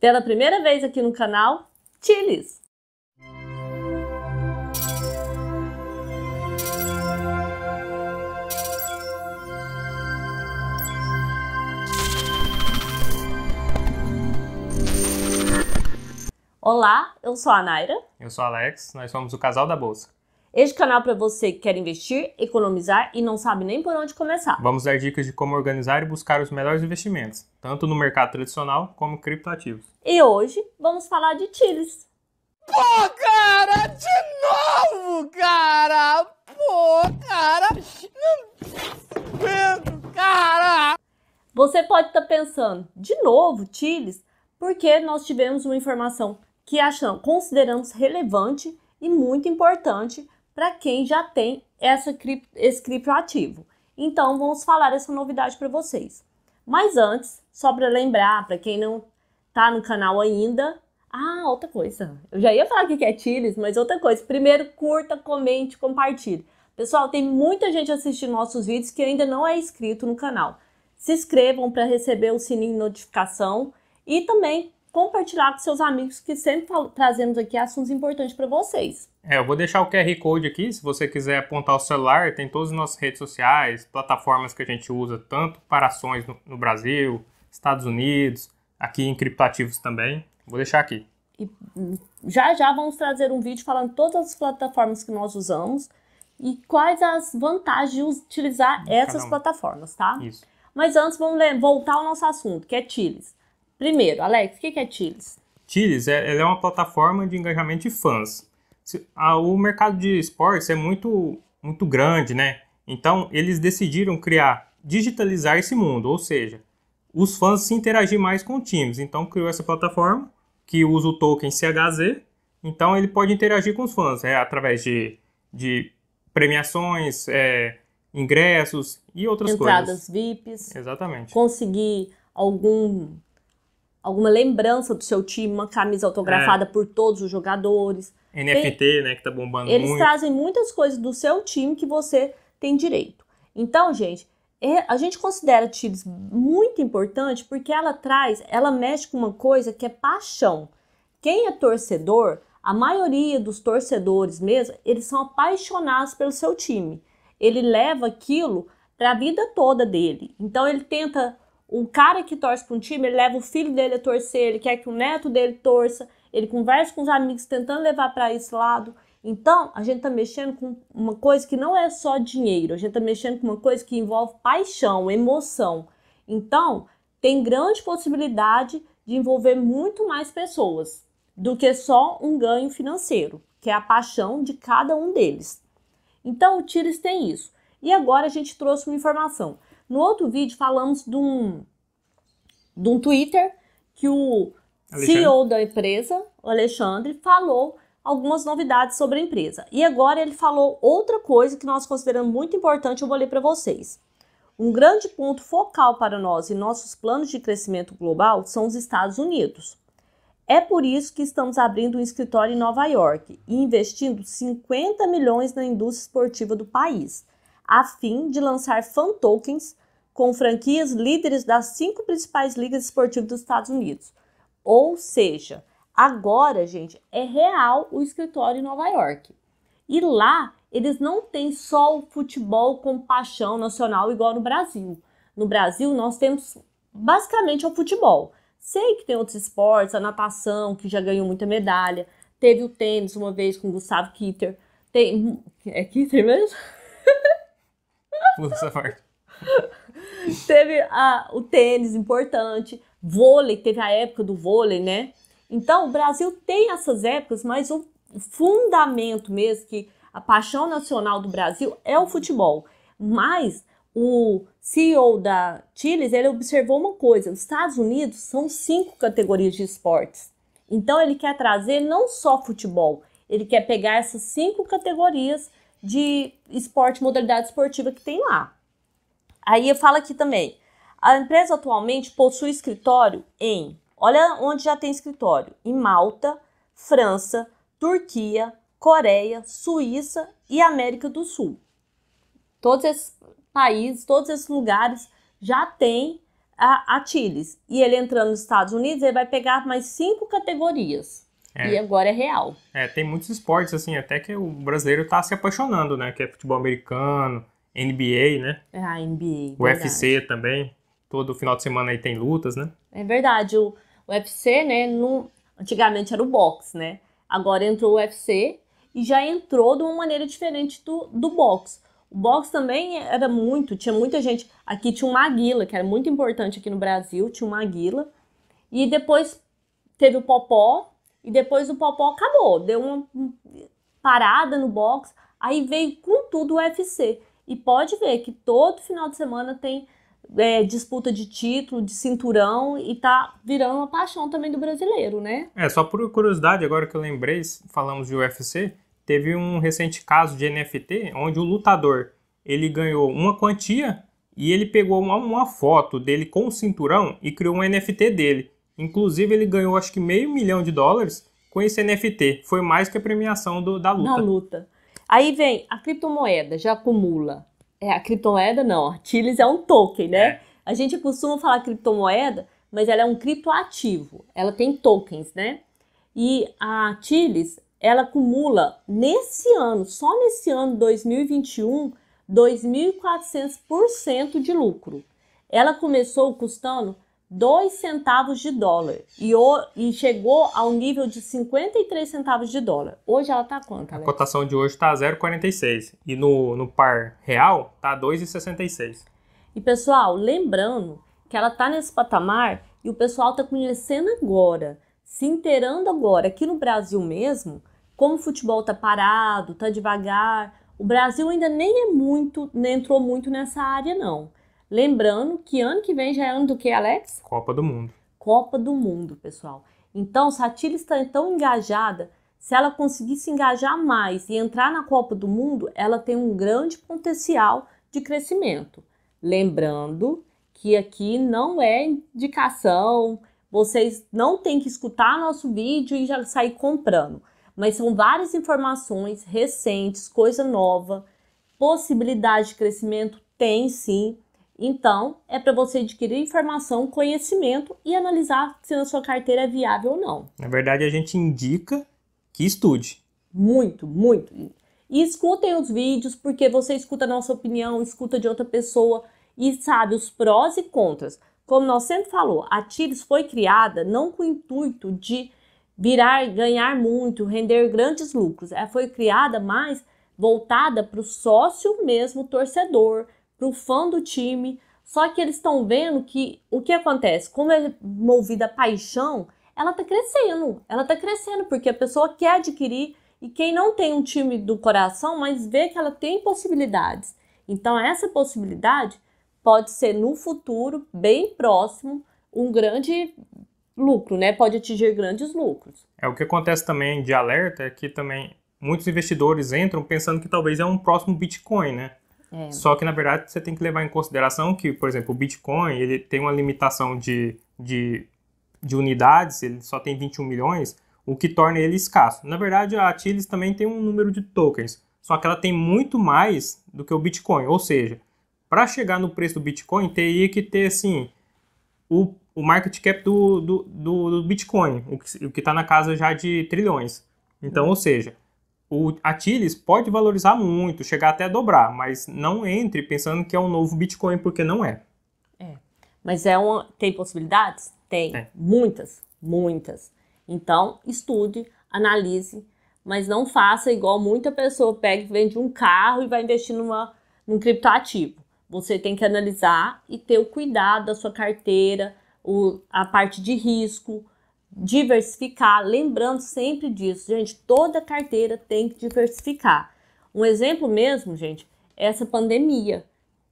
Pela primeira vez aqui no canal, Chiles! Olá, eu sou a Naira. Eu sou o Alex, nós somos o Casal da Bolsa. Este canal é para você que quer investir, economizar e não sabe nem por onde começar. Vamos dar dicas de como organizar e buscar os melhores investimentos, tanto no mercado tradicional como criptoativos. E hoje vamos falar de TILES. Pô, cara, de novo, cara! Pô, cara! Não aguento, cara! Você pode estar tá pensando, de novo, TILES? Porque nós tivemos uma informação que achamos, consideramos relevante e muito importante para quem já tem essa cripto, esse criptoativo. Então, vamos falar essa novidade para vocês. Mas antes, só para lembrar, para quem não está no canal ainda, ah, outra coisa. Eu já ia falar que é Tiles, mas outra coisa. Primeiro, curta, comente, compartilhe. Pessoal, tem muita gente assistindo nossos vídeos que ainda não é inscrito no canal. Se inscrevam para receber o sininho de notificação e também compartilhar com seus amigos que sempre trazemos aqui assuntos importantes para vocês. É, eu vou deixar o QR Code aqui, se você quiser apontar o celular, tem todas as nossas redes sociais, plataformas que a gente usa, tanto para ações no, no Brasil, Estados Unidos, aqui em criptativos também. Vou deixar aqui. E já já vamos trazer um vídeo falando todas as plataformas que nós usamos e quais as vantagens de utilizar essas plataformas, tá? Isso. Mas antes vamos voltar ao nosso assunto, que é Tiles. Primeiro, Alex, o que é Tiles? Tiles é, é uma plataforma de engajamento de fãs. O mercado de esportes é muito, muito grande, né? Então, eles decidiram criar, digitalizar esse mundo, ou seja, os fãs se interagir mais com times. Então, criou essa plataforma que usa o token CHZ. Então, ele pode interagir com os fãs é, através de, de premiações, é, ingressos e outras Entradas coisas. Entradas VIPs. Exatamente. Conseguir algum alguma lembrança do seu time, uma camisa autografada é. por todos os jogadores. NFT, tem, né, que tá bombando eles muito. Eles trazem muitas coisas do seu time que você tem direito. Então, gente, é, a gente considera Tips muito importante porque ela traz, ela mexe com uma coisa que é paixão. Quem é torcedor, a maioria dos torcedores mesmo, eles são apaixonados pelo seu time. Ele leva aquilo para a vida toda dele. Então ele tenta o cara que torce para um time, ele leva o filho dele a torcer, ele quer que o neto dele torça, ele conversa com os amigos tentando levar para esse lado. Então, a gente está mexendo com uma coisa que não é só dinheiro, a gente está mexendo com uma coisa que envolve paixão, emoção. Então, tem grande possibilidade de envolver muito mais pessoas do que só um ganho financeiro, que é a paixão de cada um deles. Então, o Tires tem isso. E agora a gente trouxe uma informação. No outro vídeo falamos de um, de um Twitter que o Alexandre. CEO da empresa, o Alexandre, falou algumas novidades sobre a empresa. E agora ele falou outra coisa que nós consideramos muito importante, eu vou ler para vocês. Um grande ponto focal para nós e nossos planos de crescimento global são os Estados Unidos. É por isso que estamos abrindo um escritório em Nova York e investindo 50 milhões na indústria esportiva do país, a fim de lançar fan tokens com franquias líderes das cinco principais ligas esportivas dos Estados Unidos. Ou seja, agora, gente, é real o escritório em Nova York. E lá eles não têm só o futebol com paixão nacional igual no Brasil. No Brasil, nós temos basicamente o futebol. Sei que tem outros esportes, a natação, que já ganhou muita medalha. Teve o tênis uma vez com o Gustavo Kitter. Tem. É Kitter mesmo? Puta, essa parte. teve a, o tênis importante, vôlei, teve a época do vôlei, né? Então, o Brasil tem essas épocas, mas o fundamento mesmo, que a paixão nacional do Brasil é o futebol. Mas o CEO da Chiles, ele observou uma coisa, os Estados Unidos são cinco categorias de esportes. Então, ele quer trazer não só futebol, ele quer pegar essas cinco categorias de esporte, modalidade esportiva que tem lá. Aí fala aqui também. A empresa atualmente possui escritório em, olha onde já tem escritório, em Malta, França, Turquia, Coreia, Suíça e América do Sul. Todos esses países, todos esses lugares já tem a, a Chiles. E ele entrando nos Estados Unidos, ele vai pegar mais cinco categorias. É. E agora é real. É, tem muitos esportes, assim, até que o brasileiro está se apaixonando, né? Que é futebol americano, NBA, né? É, a NBA. O UFC também. Todo final de semana aí tem lutas, né? É verdade. O, o UFC, né? No, antigamente era o boxe, né? Agora entrou o UFC e já entrou de uma maneira diferente do, do boxe. O boxe também era muito, tinha muita gente. Aqui tinha uma aguila, que era muito importante aqui no Brasil, tinha uma aguila. E depois teve o popó, e depois o popó acabou, deu uma parada no boxe. Aí veio com tudo o UFC. E pode ver que todo final de semana tem é, disputa de título, de cinturão e tá virando uma paixão também do brasileiro, né? É, só por curiosidade, agora que eu lembrei, falamos de UFC, teve um recente caso de NFT onde o lutador ele ganhou uma quantia e ele pegou uma, uma foto dele com o cinturão e criou um NFT dele. Inclusive, ele ganhou acho que meio milhão de dólares com esse NFT. Foi mais que a premiação do, da luta. Da luta. Aí vem a criptomoeda, já acumula. É, a criptomoeda não, a Tiles é um token, né? É. A gente costuma falar criptomoeda, mas ela é um criptoativo, ela tem tokens, né? E a Tiles, ela acumula nesse ano, só nesse ano 2021, 2.400% de lucro. Ela começou custando 2 centavos de dólar e, o, e chegou ao nível de 53 centavos de dólar. Hoje ela está quanto? Alex? A cotação de hoje está 0,46 e no, no par real está 2,66. E pessoal, lembrando que ela está nesse patamar e o pessoal está conhecendo agora, se inteirando agora, aqui no Brasil mesmo, como o futebol está parado, está devagar, o Brasil ainda nem é muito, nem entrou muito nessa área não. Lembrando que ano que vem já é ano do que, Alex? Copa do Mundo. Copa do Mundo, pessoal. Então, se a Chile está tão engajada, se ela conseguir se engajar mais e entrar na Copa do Mundo, ela tem um grande potencial de crescimento. Lembrando que aqui não é indicação, vocês não têm que escutar nosso vídeo e já sair comprando, mas são várias informações recentes, coisa nova, possibilidade de crescimento tem sim. Então, é para você adquirir informação, conhecimento e analisar se a sua carteira é viável ou não. Na verdade, a gente indica que estude. Muito, muito. E escutem os vídeos, porque você escuta a nossa opinião, escuta de outra pessoa e sabe os prós e contras. Como nós sempre falou, a TIRES foi criada não com o intuito de virar, ganhar muito, render grandes lucros. Ela foi criada mais voltada para o sócio mesmo, torcedor, para o fã do time. Só que eles estão vendo que o que acontece? Como é movida a paixão, ela está crescendo. Ela está crescendo porque a pessoa quer adquirir e quem não tem um time do coração, mas vê que ela tem possibilidades. Então, essa possibilidade pode ser no futuro, bem próximo, um grande lucro, né? Pode atingir grandes lucros. É o que acontece também de alerta é que também muitos investidores entram pensando que talvez é um próximo Bitcoin, né? É. Só que, na verdade, você tem que levar em consideração que, por exemplo, o Bitcoin ele tem uma limitação de, de, de unidades, ele só tem 21 milhões, o que torna ele escasso. Na verdade, a Chiles também tem um número de tokens, só que ela tem muito mais do que o Bitcoin. Ou seja, para chegar no preço do Bitcoin, teria que ter, assim, o, o market cap do, do, do, do Bitcoin, o que está na casa já de trilhões. Então, ou seja, o, Atiles pode valorizar muito, chegar até a dobrar, mas não entre pensando que é um novo Bitcoin, porque não é. É. Mas é uma, tem possibilidades? Tem. É. Muitas, muitas. Então, estude, analise, mas não faça igual muita pessoa pega e vende um carro e vai investir numa, num criptoativo. Você tem que analisar e ter o cuidado da sua carteira, o, a parte de risco, diversificar, lembrando sempre disso, gente, toda carteira tem que diversificar. Um exemplo mesmo, gente, é essa pandemia.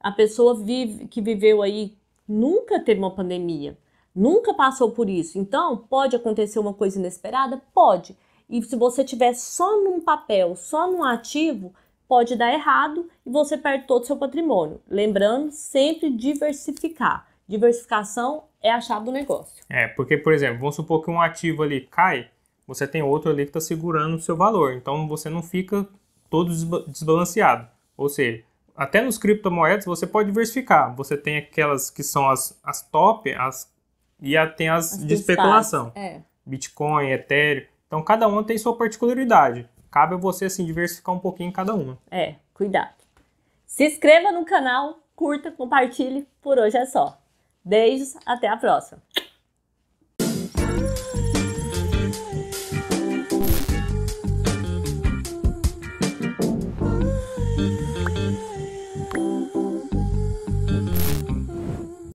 A pessoa vive, que viveu aí nunca teve uma pandemia, nunca passou por isso. Então, pode acontecer uma coisa inesperada? Pode. E se você tiver só num papel, só num ativo, pode dar errado e você perde todo o seu patrimônio. Lembrando, sempre diversificar diversificação é a chave do negócio. É, porque, por exemplo, vamos supor que um ativo ali cai, você tem outro ali que está segurando o seu valor. Então você não fica todo desbalanceado. Ou seja, até nos criptomoedas você pode diversificar. Você tem aquelas que são as, as top as, e tem as, as de especulação. É. Bitcoin, Ethereum. Então cada uma tem sua particularidade. Cabe a você assim, diversificar um pouquinho em cada uma. É, cuidado. Se inscreva no canal, curta, compartilhe. Por hoje é só. Beijos, até a próxima!